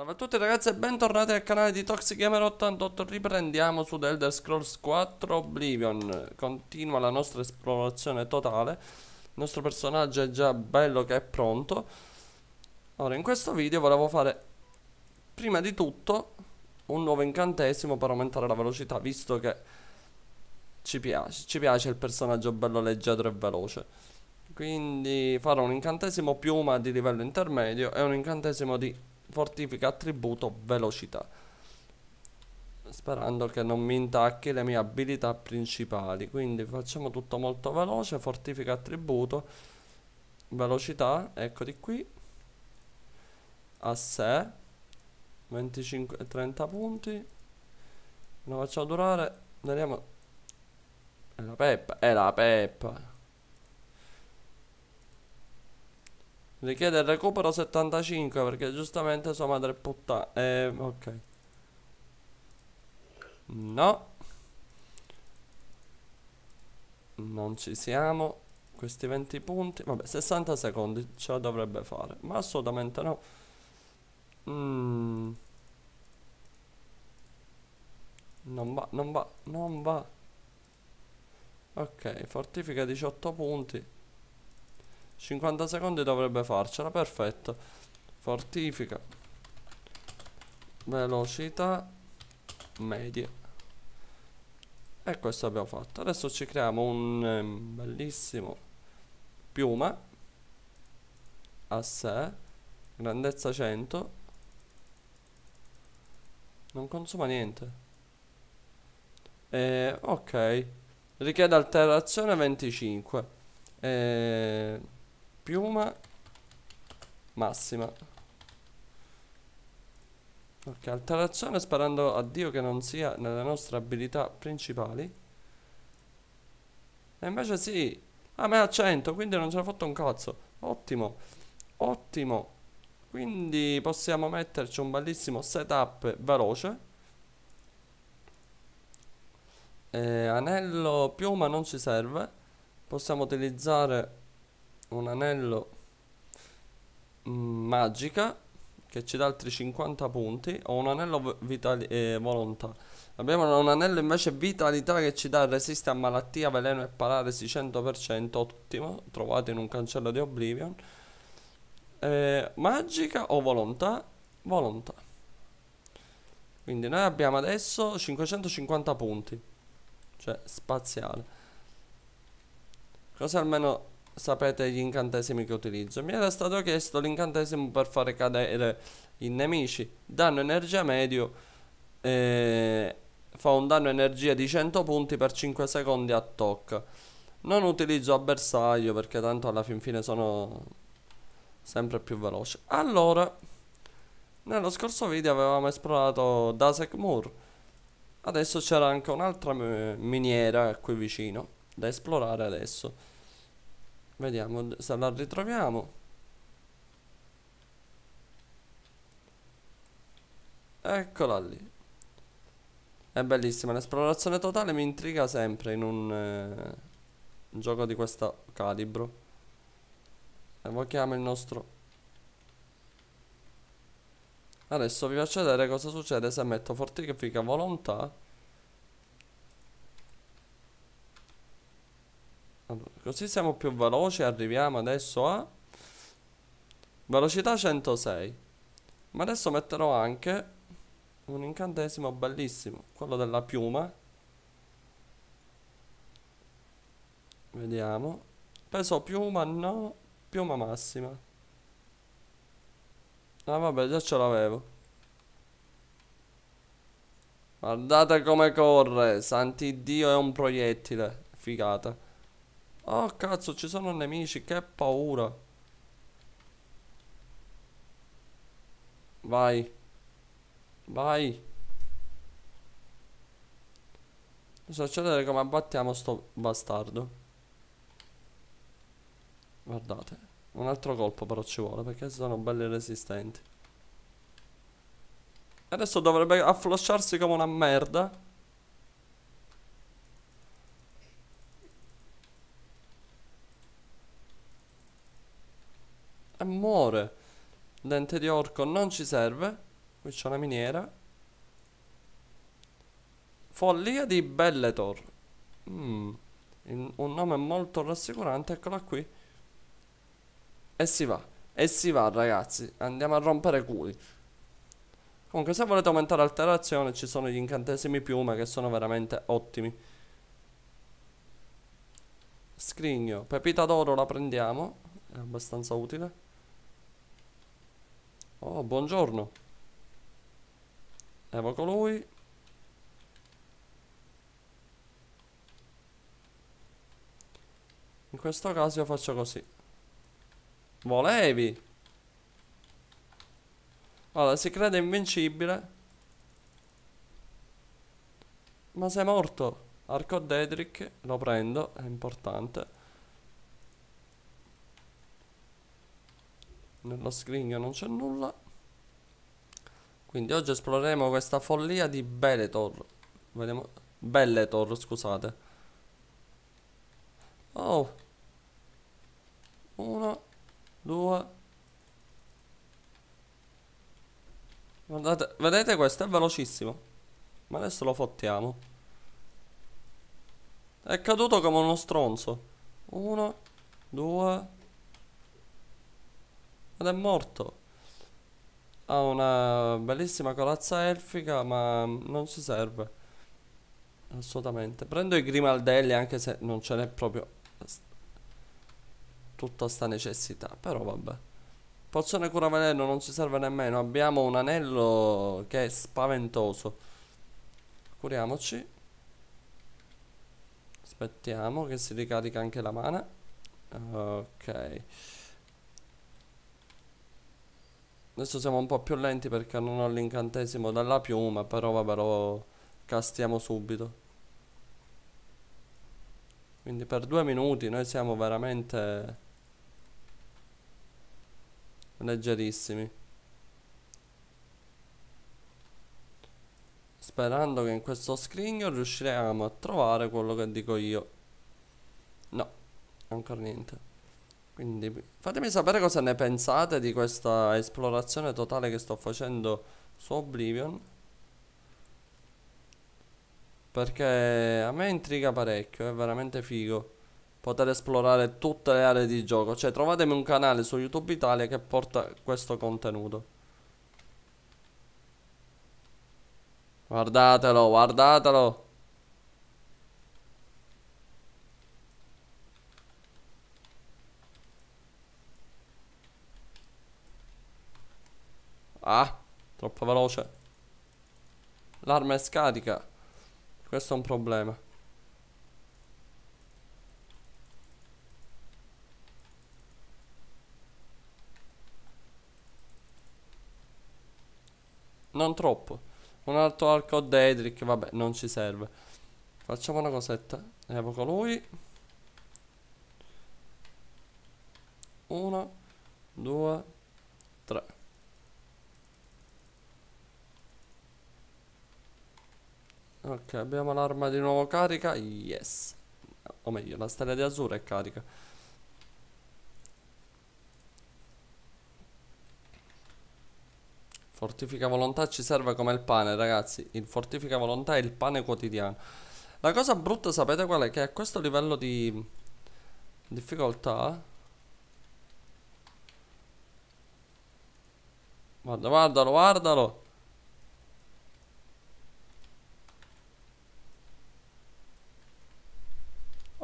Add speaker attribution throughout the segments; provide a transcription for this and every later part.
Speaker 1: Salve a tutti ragazzi e bentornati al canale di ToxicGamer88 Riprendiamo su The Elder Scrolls 4 Oblivion Continua la nostra esplorazione totale Il nostro personaggio è già bello che è pronto Allora in questo video volevo fare Prima di tutto Un nuovo incantesimo per aumentare la velocità Visto che ci piace Ci piace il personaggio bello leggero e veloce quindi farò un incantesimo piuma di livello intermedio e un incantesimo di fortifica attributo velocità sperando che non mi intacchi le mie abilità principali quindi facciamo tutto molto veloce fortifica attributo velocità ecco di qui a sé 25 30 punti lo facciamo durare vediamo è la peppa è la peppa Richiede il recupero 75 perché giustamente sua madre è puttana. Eh, ok. No. Non ci siamo. Questi 20 punti. Vabbè, 60 secondi ce la dovrebbe fare. Ma assolutamente no. Mm. Non va, non va, non va. Ok, fortifica 18 punti. 50 secondi dovrebbe farcela, perfetto. Fortifica. Velocità Media. E questo abbiamo fatto. Adesso ci creiamo un eh, bellissimo piuma a sé, grandezza 100. Non consuma niente. Eh, ok. Richiede alterazione 25. Eh, piuma massima ok alterazione sparando a dio che non sia nelle nostre abilità principali e invece sì ah, ma è a 100 quindi non ce l'ha fatto un cazzo ottimo ottimo quindi possiamo metterci un bellissimo setup veloce eh, anello piuma non ci serve possiamo utilizzare un anello mm, magica che ci dà altri 50 punti o un anello vitali- eh, volontà abbiamo un anello invece vitalità che ci dà resiste a malattia veleno e paralisi 100% ottimo trovato in un cancello di oblivion eh, magica o volontà volontà quindi noi abbiamo adesso 550 punti cioè spaziale così almeno sapete gli incantesimi che utilizzo. Mi era stato chiesto l'incantesimo per fare cadere i nemici. Danno energia medio. Eh, fa un danno energia di 100 punti per 5 secondi a tocca. Non utilizzo a bersaglio perché tanto alla fin fine sono sempre più veloce. Allora, nello scorso video avevamo esplorato Dasek Moor. Adesso c'era anche un'altra miniera qui vicino da esplorare adesso. Vediamo se la ritroviamo. Eccola lì. È bellissima, l'esplorazione totale mi intriga sempre in un, eh, un gioco di questo calibro. Evochiamo il nostro... Adesso vi faccio vedere cosa succede se metto fortifica volontà Allora, così siamo più veloci, arriviamo adesso a velocità 106. Ma adesso metterò anche un incantesimo bellissimo, quello della piuma. Vediamo. Peso piuma no, piuma massima. Ah vabbè, già ce l'avevo. Guardate come corre, santi Dio è un proiettile, figata. Oh cazzo, ci sono nemici, che paura. Vai. Vai. Adesso accedere come abbattiamo sto bastardo. Guardate. Un altro colpo però ci vuole perché sono belli resistenti. Adesso dovrebbe afflosciarsi come una merda. e muore. Dente di orco non ci serve. Qui c'è una miniera. Follia di Belletor. Mm. Un nome molto rassicurante, eccola qui. E si va. E si va, ragazzi. Andiamo a rompere culi. Comunque, se volete aumentare alterazione, ci sono gli incantesimi piuma che sono veramente ottimi. Scrigno. Pepita d'oro la prendiamo. È abbastanza utile. Oh, buongiorno. Evoco lui. In questo caso io faccio così. Volevi! Allora, si crede invincibile. Ma sei morto. Arco Dedrick, lo prendo, è importante. nella sgringa non c'è nulla quindi oggi esploreremo questa follia di Bellator Vediamo... Bellator, scusate Oh Uno Due Guardate, vedete questo è velocissimo Ma adesso lo fottiamo È caduto come uno stronzo Uno Due ed è morto. Ha una bellissima corazza elfica, ma non si serve. Assolutamente. Prendo i grimaldelli anche se non ce n'è proprio tutta sta necessità, però vabbè. Pozione cura veleno non ci serve nemmeno, abbiamo un anello che è spaventoso. Curiamoci. Aspettiamo che si ricarica anche la mana. Ok. Adesso siamo un po' più lenti perché non ho l'incantesimo dalla piuma, però vabbè lo castiamo subito. Quindi per due minuti noi siamo veramente leggerissimi. Sperando che in questo scrigno riusciremo a trovare quello che dico io. No, ancora niente. Quindi fatemi sapere cosa ne pensate di questa esplorazione totale che sto facendo su Oblivion. Perché a me intriga parecchio, è veramente figo poter esplorare tutte le aree di gioco. Cioè trovatemi un canale su YouTube Italia che porta questo contenuto. Guardatelo, guardatelo. Ah, troppo veloce. L'arma è scarica. Questo è un problema. Non troppo. Un altro arco d'Edric vabbè, non ci serve. Facciamo una cosetta. Evoco lui. Uno, due, tre. Ok, abbiamo l'arma di nuovo carica. Yes. O meglio, la stella di azzurro è carica. Fortifica volontà ci serve come il pane, ragazzi. Il fortifica volontà è il pane quotidiano. La cosa brutta, sapete qual è? Che a questo livello di difficoltà... Guarda, guardalo, guardalo.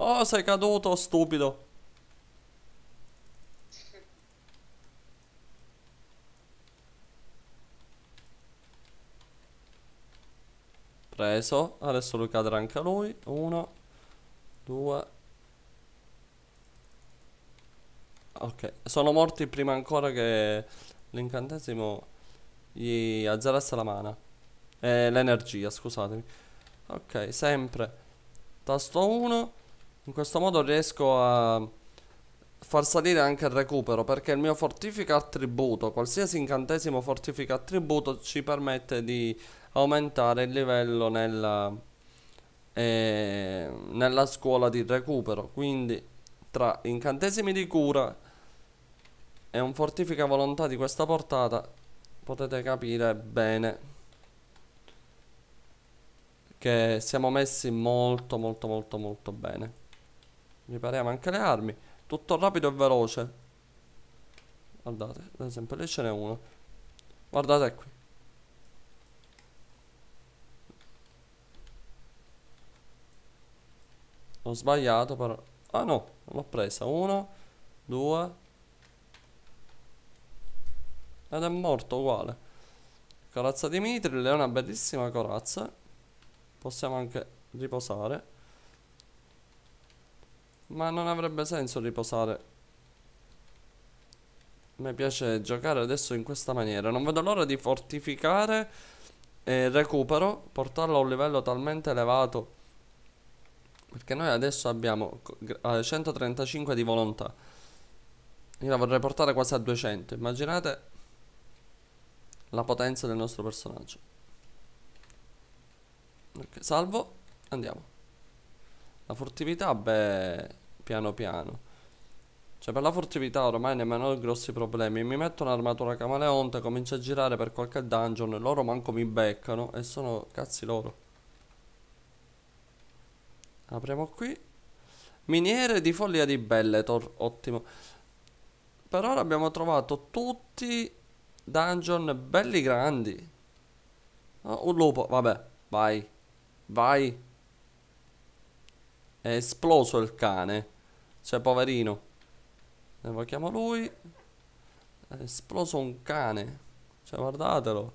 Speaker 1: Oh, sei caduto, stupido. Preso. Adesso lui cadrà anche lui. Uno. Due. Ok. Sono morti prima ancora che l'incantesimo gli azzerasse la mana. Eh, l'energia, scusatemi. Ok, sempre. Tasto 1. In questo modo riesco a far salire anche il recupero perché il mio fortifica attributo, qualsiasi incantesimo fortifica attributo ci permette di aumentare il livello nella, eh, nella scuola di recupero. Quindi tra incantesimi di cura e un fortifica volontà di questa portata potete capire bene che siamo messi molto molto molto molto bene. Ripariamo anche le armi. Tutto rapido e veloce. Guardate, ad esempio lì ce n'è uno. Guardate qui. Ho sbagliato però. Ah no, l'ho presa. Uno, due. Ed è morto uguale. Corazza di Mitri, è una bellissima corazza. Possiamo anche riposare. Ma non avrebbe senso riposare. Mi piace giocare adesso in questa maniera. Non vedo l'ora di fortificare e recupero, portarlo a un livello talmente elevato. Perché noi adesso abbiamo 135 eh, di volontà. Io la vorrei portare quasi a 200. Immaginate la potenza del nostro personaggio. Ok, salvo. Andiamo. La furtività, beh, piano piano. Cioè per la furtività ormai nemmeno ho grossi problemi. Mi metto un'armatura camaleonte, comincio a girare per qualche dungeon, loro manco mi beccano e sono cazzi loro. Apriamo qui. Miniere di follia di Bellator, ottimo. Per ora abbiamo trovato tutti dungeon belli grandi. Oh, un lupo, vabbè, vai, vai. È esploso il cane. Cioè, poverino. Evochiamo eh, lui. È esploso un cane. Cioè, guardatelo.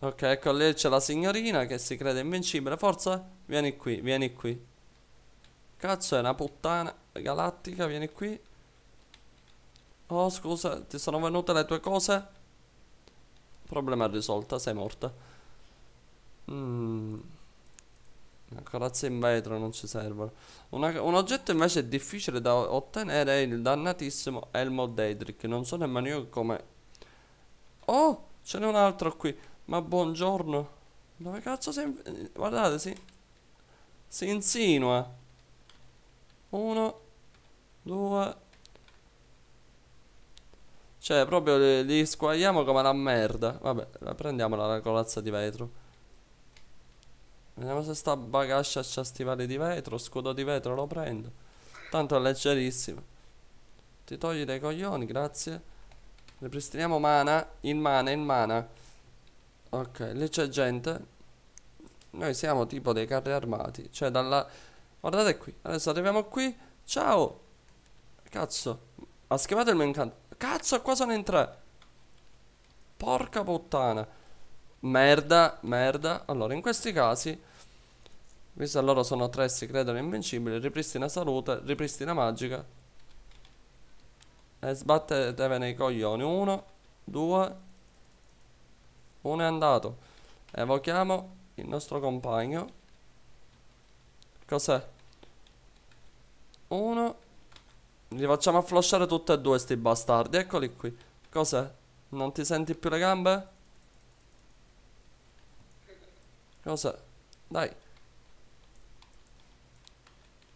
Speaker 1: Ok, ecco lì c'è la signorina che si crede invincibile. Forza, vieni qui, vieni qui. Cazzo, è una puttana galattica, vieni qui. Oh, scusa, ti sono venute le tue cose? Problema risolto, sei morta. Mmm... Corazze in vetro non ci servono. Una, un oggetto invece difficile da ottenere è il dannatissimo Elmo Daedric. Non so nemmeno io come... Oh! Ce n'è un altro qui. Ma buongiorno. Dove cazzo si... Guardate, si... Si insinua. Uno. Due. Cioè, proprio li, li squagliamo come la merda. Vabbè, prendiamo la colazza di vetro. Vediamo se sta bagascia c'ha stivali di vetro, scudo di vetro lo prendo. Tanto è leggerissimo. Ti togli dai coglioni, grazie. Ripristiniamo mana, il mana, il mana. Ok, lì c'è gente. Noi siamo tipo dei carri armati. Cioè dalla... Guardate qui, adesso arriviamo qui. Ciao! Cazzo, ha schivato il mio incanto. Cazzo, qua sono in tre. Porca puttana. Merda, merda. Allora, in questi casi Visto che loro sono tre e si credono invincibili, ripristina salute, ripristina magica. E eh, sbattetevene i coglioni. Uno, due, uno è andato. Evochiamo il nostro compagno. Cos'è? Uno. Li facciamo afflosciare tutti e due sti bastardi. Eccoli qui. Cos'è? Non ti senti più le gambe? Cos'è? Dai.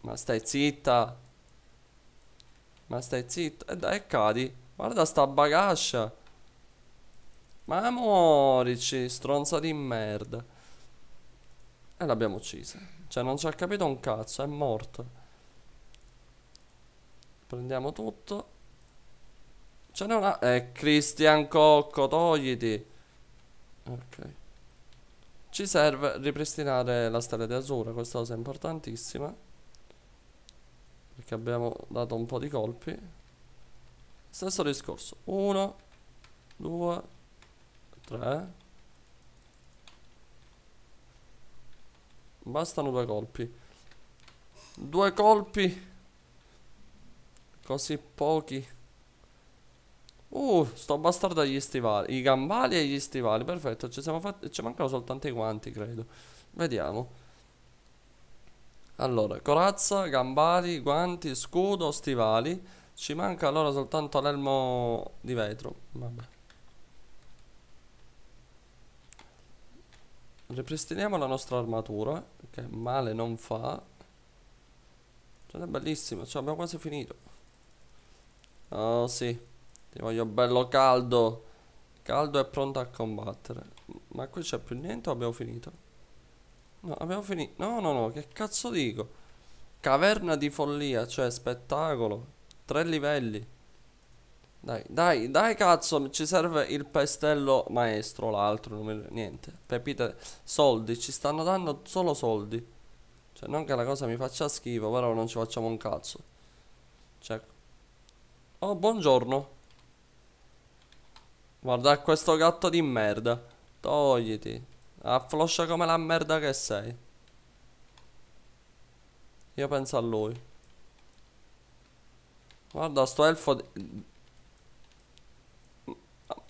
Speaker 1: Ma stai zitta. Ma stai zitta. E eh, dai, cadi. Guarda sta bagascia. Ma muorici, stronza di merda. E l'abbiamo uccisa. Cioè, non ci ha capito un cazzo, è morto. Prendiamo tutto. Ce n'è una... Eh, Christian Cocco, togliti. Ok. Ci serve ripristinare la stella di Azura, questa cosa è importantissima perché abbiamo dato un po' di colpi stesso discorso 1 2 3 bastano due colpi due colpi così pochi uh sto bastardo agli stivali i gambali e gli stivali perfetto ci siamo fatti ci mancano soltanto i guanti credo vediamo allora, corazza, gambari, guanti, scudo, stivali. Ci manca allora soltanto l'elmo di vetro. Vabbè. Ripristiniamo la nostra armatura, che male non fa. Cioè, è bellissimo, cioè, abbiamo quasi finito. Oh sì, ti voglio bello caldo. Caldo e pronto a combattere. Ma qui c'è più niente o abbiamo finito? No, abbiamo finito. No, no, no, che cazzo dico? Caverna di follia, cioè spettacolo. Tre livelli. Dai, dai, dai cazzo, ci serve il pestello maestro, l'altro, niente. Pepite, soldi, ci stanno dando solo soldi. Cioè, non che la cosa mi faccia schifo, però non ci facciamo un cazzo. Cioè. Oh, buongiorno. Guarda questo gatto di merda. Togliti. Affloscia come la merda che sei. Io penso a lui. Guarda sto elfo di...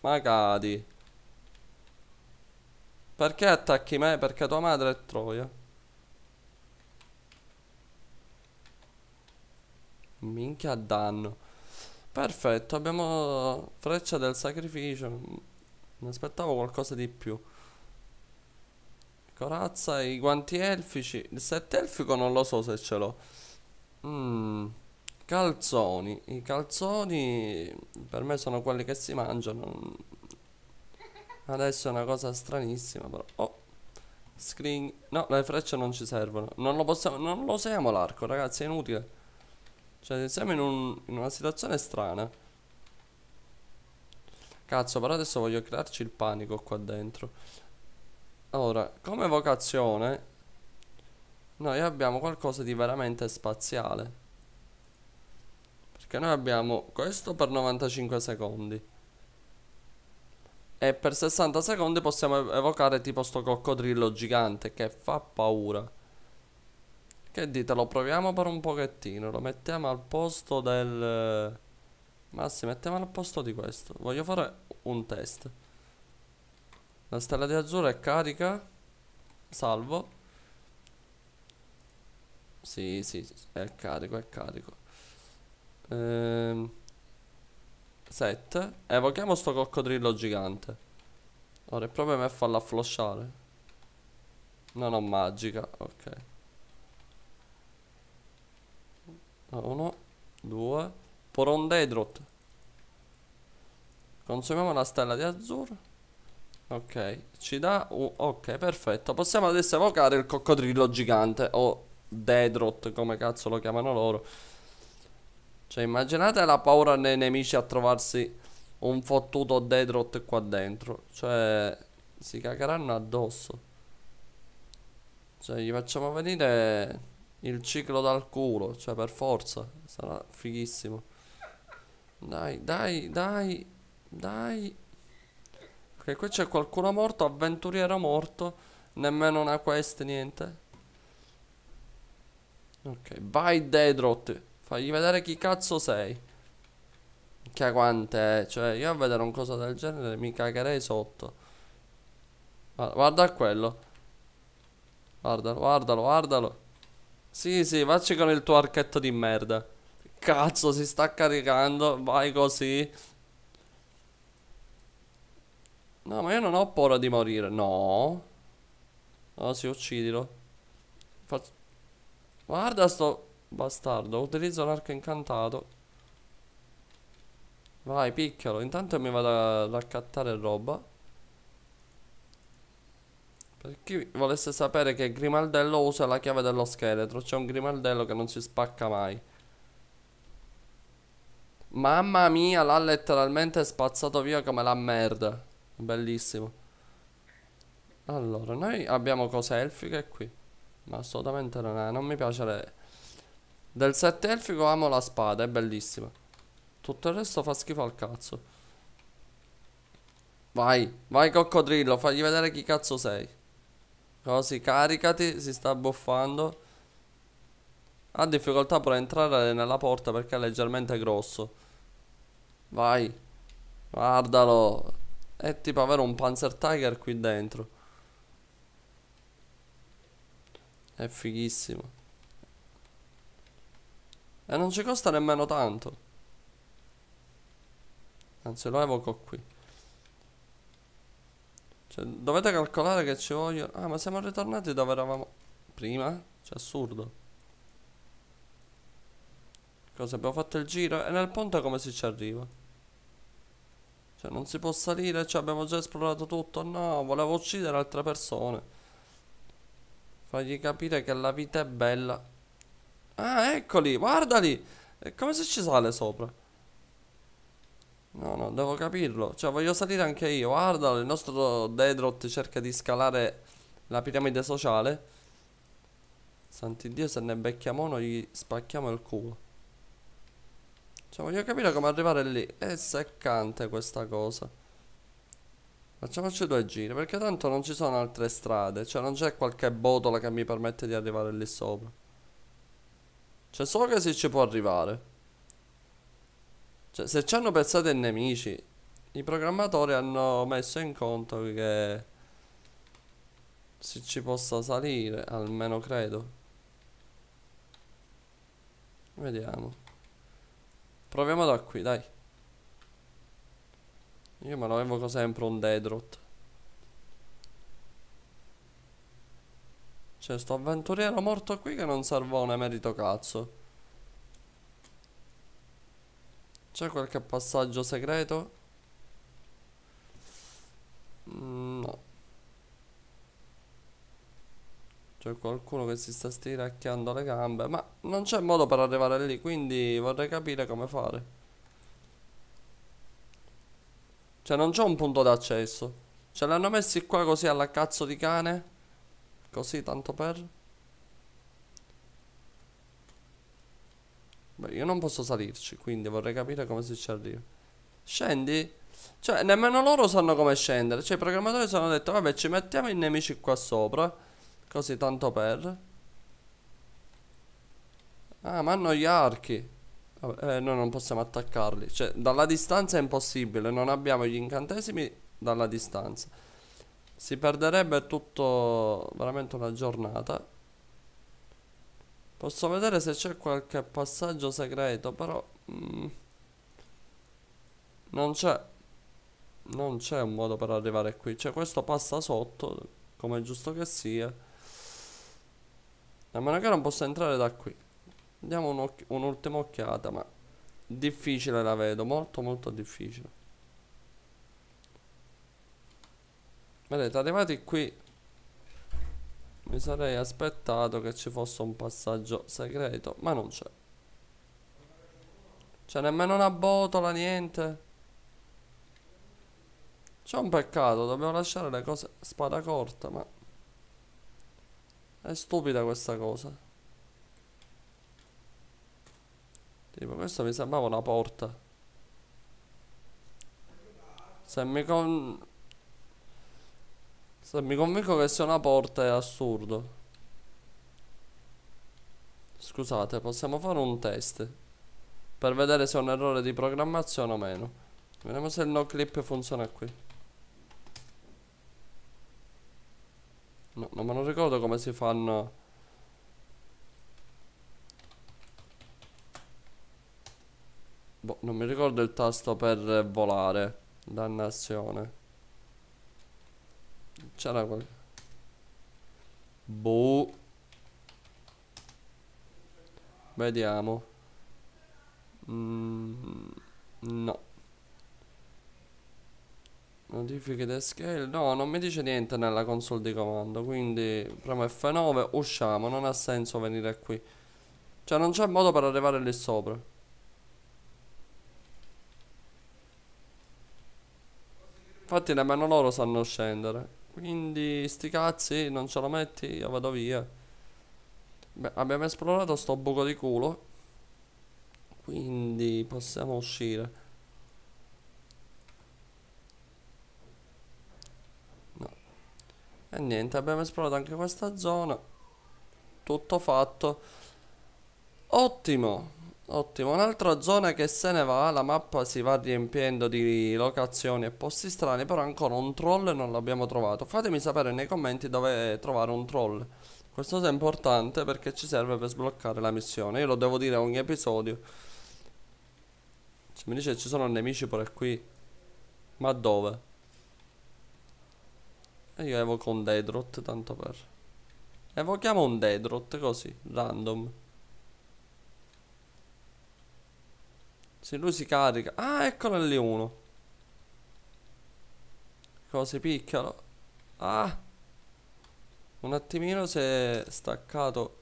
Speaker 1: Ma cadi. Perché attacchi me? Perché tua madre è troia. Minchia danno. Perfetto, abbiamo freccia del sacrificio. Mi aspettavo qualcosa di più. Corazza, i guanti elfici. Il set elfico non lo so se ce l'ho. Mm. Calzoni. I calzoni per me sono quelli che si mangiano. Adesso è una cosa stranissima però. Oh. Screen. No, le frecce non ci servono. Non lo possiamo. Non lo usiamo l'arco, ragazzi, è inutile. Cioè, siamo in, un, in una situazione strana. Cazzo, però adesso voglio crearci il panico qua dentro. Allora, come vocazione noi abbiamo qualcosa di veramente spaziale. Perché noi abbiamo questo per 95 secondi. E per 60 secondi possiamo evocare tipo sto coccodrillo gigante che fa paura. Che dite, lo proviamo per un pochettino, lo mettiamo al posto del... Ma sì, mettiamo al posto di questo. Voglio fare un test. La stella di azzurro è carica. Salvo. Sì, sì, sì è carico, è carico. Ehm, 7. Evochiamo sto coccodrillo gigante. Ora il problema è farlo flosciare. Non ho magica, ok. 1, 2. Porondedrot. Consumiamo la stella di azzurro. Ok, ci dà... un... ok, perfetto. Possiamo adesso evocare il coccodrillo gigante o Dedrot, come cazzo lo chiamano loro. Cioè, immaginate la paura dei nemici a trovarsi un fottuto Dedrot qua dentro. Cioè, si cagheranno addosso. Cioè, gli facciamo venire il ciclo dal culo. Cioè, per forza. Sarà fighissimo. Dai, dai, dai, dai. Ok, qui c'è qualcuno morto, avventuriero morto. Nemmeno una quest, niente. Ok, vai Dedrot. Fagli vedere chi cazzo sei. Che quante, eh. cioè, io a vedere un cosa del genere mi cagherei sotto. Guarda, guarda quello. Guardalo, guardalo, guardalo. Sì, sì, vacci con il tuo archetto di merda. Cazzo, si sta caricando. Vai così. No, ma io non ho paura di morire. No. Oh, sì, uccidilo. Faccio... Guarda sto bastardo. Utilizzo l'arco incantato. Vai, picchialo. Intanto mi vado a raccattare roba. Per chi volesse sapere che Grimaldello usa la chiave dello scheletro. C'è un Grimaldello che non si spacca mai. Mamma mia, l'ha letteralmente spazzato via come la merda. Bellissimo. Allora, noi abbiamo cose elfiche qui. Ma assolutamente non è. Non mi piace le... Del set elfico amo la spada, è bellissima. Tutto il resto fa schifo al cazzo. Vai, vai coccodrillo, fagli vedere chi cazzo sei. Così, caricati, si sta buffando. Ha difficoltà pure a entrare nella porta perché è leggermente grosso. Vai. Guardalo. È tipo avere un Panzer Tiger qui dentro. È fighissimo. E non ci costa nemmeno tanto. Anzi, lo evoco qui. Cioè, dovete calcolare che ci voglio... Ah, ma siamo ritornati dove eravamo prima? Cioè, assurdo. Cosa, abbiamo fatto il giro? E nel ponte come si ci arriva? Cioè non si può salire, cioè abbiamo già esplorato tutto. No, volevo uccidere altre persone. Fagli capire che la vita è bella. Ah, eccoli, guardali. E come se ci sale sopra. No, no, devo capirlo. Cioè, voglio salire anche io. Guardalo, il nostro Dedrot cerca di scalare la piramide sociale. Santi Dio, se ne becchiamo uno gli spacchiamo il culo. Cioè voglio capire come arrivare lì È seccante questa cosa Facciamoci due giri Perché tanto non ci sono altre strade Cioè non c'è qualche botola che mi permette di arrivare lì sopra Cioè so che si ci può arrivare Cioè se ci hanno pensato i nemici I programmatori hanno messo in conto che Si ci possa salire Almeno credo Vediamo Proviamo da qui, dai. Io me lo evoco sempre un Dedrot. Cioè, sto avventuriero morto qui che non serve un emerito cazzo. C'è qualche passaggio segreto? Mm, no. C'è qualcuno che si sta stiracchiando le gambe Ma non c'è modo per arrivare lì Quindi vorrei capire come fare Cioè non c'è un punto d'accesso Ce l'hanno messi qua così alla cazzo di cane Così tanto per Beh, io non posso salirci Quindi vorrei capire come si ci arriva Scendi Cioè nemmeno loro sanno come scendere Cioè i programmatori si hanno detto Vabbè ci mettiamo i nemici qua sopra Così tanto per Ah ma hanno gli archi eh, Noi non possiamo attaccarli Cioè dalla distanza è impossibile Non abbiamo gli incantesimi dalla distanza Si perderebbe tutto Veramente una giornata Posso vedere se c'è qualche passaggio segreto Però mm, Non c'è Non c'è un modo per arrivare qui Cioè questo passa sotto Come è giusto che sia la Manaka non posso entrare da qui. Diamo un'ultima un occhiata, ma difficile la vedo, molto molto difficile. Vedete, arrivati qui mi sarei aspettato che ci fosse un passaggio segreto, ma non c'è. C'è nemmeno una botola, niente. C'è un peccato, dobbiamo lasciare le cose a spada corta, ma... È stupida questa cosa. Tipo, questa mi sembrava una porta. Se mi con... Se mi convinco che sia una porta è assurdo. Scusate, possiamo fare un test. Per vedere se è un errore di programmazione o meno. Vediamo se il no clip funziona qui. No, no, ma non ricordo come si fanno. Boh, non mi ricordo il tasto per volare. Dannazione. C'era qualche... Boh. Vediamo. Mm, no. Notifiche da scale. No, non mi dice niente nella console di comando. Quindi premo F9, usciamo. Non ha senso venire qui. Cioè non c'è modo per arrivare lì sopra. Infatti nemmeno loro sanno scendere. Quindi sti cazzi, non ce lo metti, io vado via. Beh, abbiamo esplorato sto buco di culo. Quindi possiamo uscire. E niente, abbiamo esplorato anche questa zona. Tutto fatto. Ottimo, ottimo. Un'altra zona che se ne va, la mappa si va riempiendo di locazioni e posti strani, però ancora un troll non l'abbiamo trovato. Fatemi sapere nei commenti dove trovare un troll. Questo cosa è importante perché ci serve per sbloccare la missione. Io lo devo dire a ogni episodio. Cioè, mi dice ci sono nemici pure qui. Ma dove? E io evoco un Daedrot tanto per... Evochiamo un Daedrot così, random. Se lui si carica... Ah, eccolo lì uno. Cose piccolo. Ah! Un attimino si è staccato.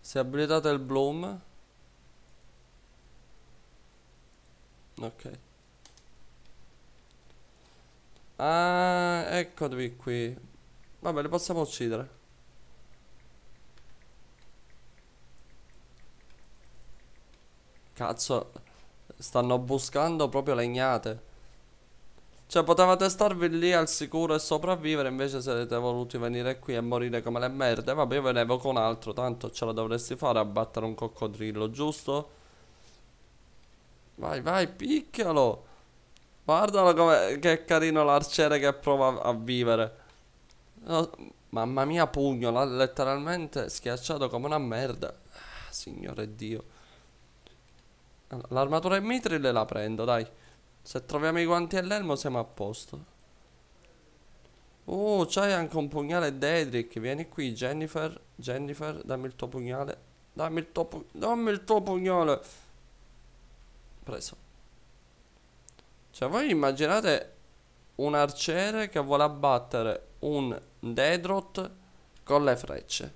Speaker 1: Si è abilitato il Bloom. Ok. Ah, eccomi qui. Vabbè, li possiamo uccidere. Cazzo, stanno buscando proprio legnate. Cioè, potevate starvi lì al sicuro e sopravvivere, invece siete voluti venire qui e morire come le merde. Vabbè, io venevo con altro, tanto ce la dovresti fare a battere un coccodrillo, giusto? Vai, vai, picchialo! Guardalo come, che carino l'arciere che prova a vivere. Oh, mamma mia, pugno, l'ha letteralmente schiacciato come una merda. Ah, signore Dio. L'armatura in mitrile la prendo, dai. Se troviamo i guanti e l'elmo siamo a posto. Oh, c'hai anche un pugnale Dedrick. Vieni qui, Jennifer. Jennifer, dammi il tuo pugnale. Dammi il tuo, pu dammi il tuo pugnale. Preso. Cioè voi immaginate un arciere che vuole abbattere un Dedrot con le frecce.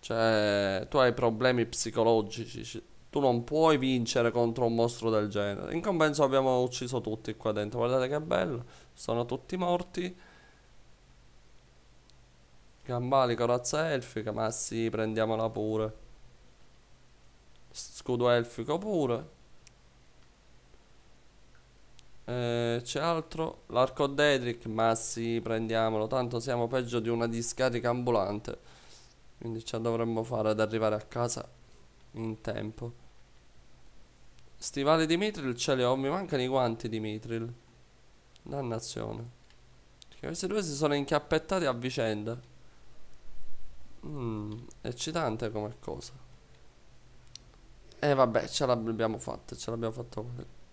Speaker 1: Cioè, tu hai problemi psicologici. Tu non puoi vincere contro un mostro del genere. In compenso abbiamo ucciso tutti qua dentro. Guardate che bello. Sono tutti morti. Gambali, corazza elfica. Ma sì, prendiamola pure. Scudo elfico pure. Eh, c'è altro? L'arco Dedrick, ma sì, prendiamolo, tanto siamo peggio di una discarica ambulante. Quindi ce la dovremmo fare ad arrivare a casa in tempo. Stivali Dimitril ce li ho, mi mancano i guanti Dimitril Dannazione. questi due si sono inchiappettati a vicenda. Mm, eccitante come cosa. E eh, vabbè, ce l'abbiamo fatta, ce l'abbiamo fatta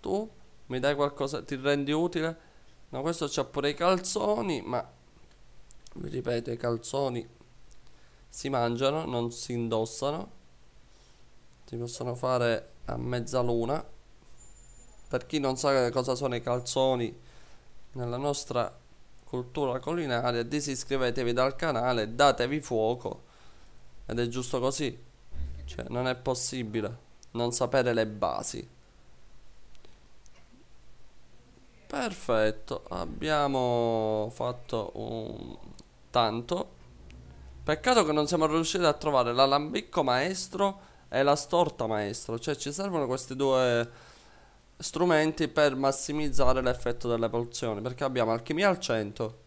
Speaker 1: tu mi dai qualcosa, ti rendi utile? No, questo c'ha pure i calzoni, ma vi ripeto, i calzoni si mangiano, non si indossano. Si possono fare a mezzaluna. Per chi non sa cosa sono i calzoni nella nostra cultura culinaria, disiscrivetevi dal canale, datevi fuoco. Ed è giusto così. Cioè, non è possibile non sapere le basi. Perfetto, abbiamo fatto un tanto. Peccato che non siamo riusciti a trovare l'alambicco maestro e la storta maestro. Cioè ci servono questi due strumenti per massimizzare l'effetto delle pozioni. Perché abbiamo alchimia al 100.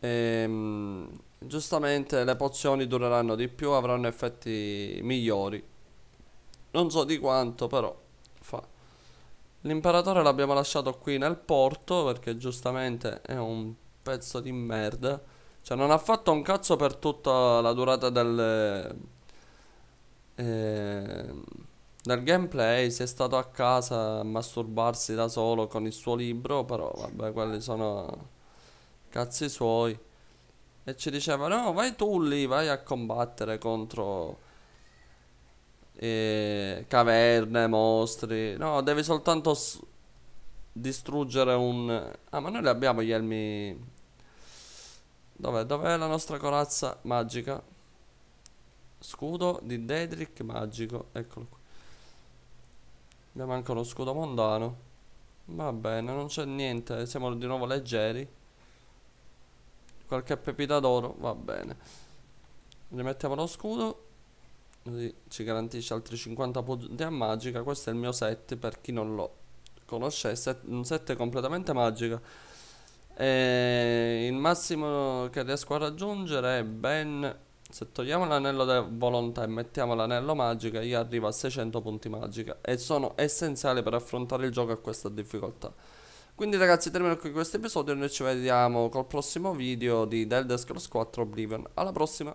Speaker 1: E, ehm, giustamente le pozioni dureranno di più, avranno effetti migliori. Non so di quanto però fa. L'imperatore l'abbiamo lasciato qui nel porto perché giustamente è un pezzo di merda. Cioè non ha fatto un cazzo per tutta la durata del, eh, del gameplay. Si è stato a casa a masturbarsi da solo con il suo libro, però vabbè quelli sono cazzi suoi. E ci diceva no vai tu lì, vai a combattere contro eh, caverne, mostri. No, devi soltanto distruggere un... Ah, ma noi le abbiamo gli elmi... Dov'è? Dov'è la nostra corazza magica? Scudo di Dedrick magico, eccolo qui. Abbiamo anche uno scudo mondano. Va bene, non c'è niente, siamo di nuovo leggeri. Qualche pepita d'oro, va bene. Rimettiamo lo scudo ci garantisce altri 50 punti a magica questo è il mio set per chi non lo conoscesse un set completamente magico e il massimo che riesco a raggiungere è ben se togliamo l'anello da volontà e mettiamo l'anello magica io arrivo a 600 punti magica e sono essenziali per affrontare il gioco a questa difficoltà quindi ragazzi termino qui questo episodio noi ci vediamo col prossimo video di Elder Scrolls 4 Oblivion alla prossima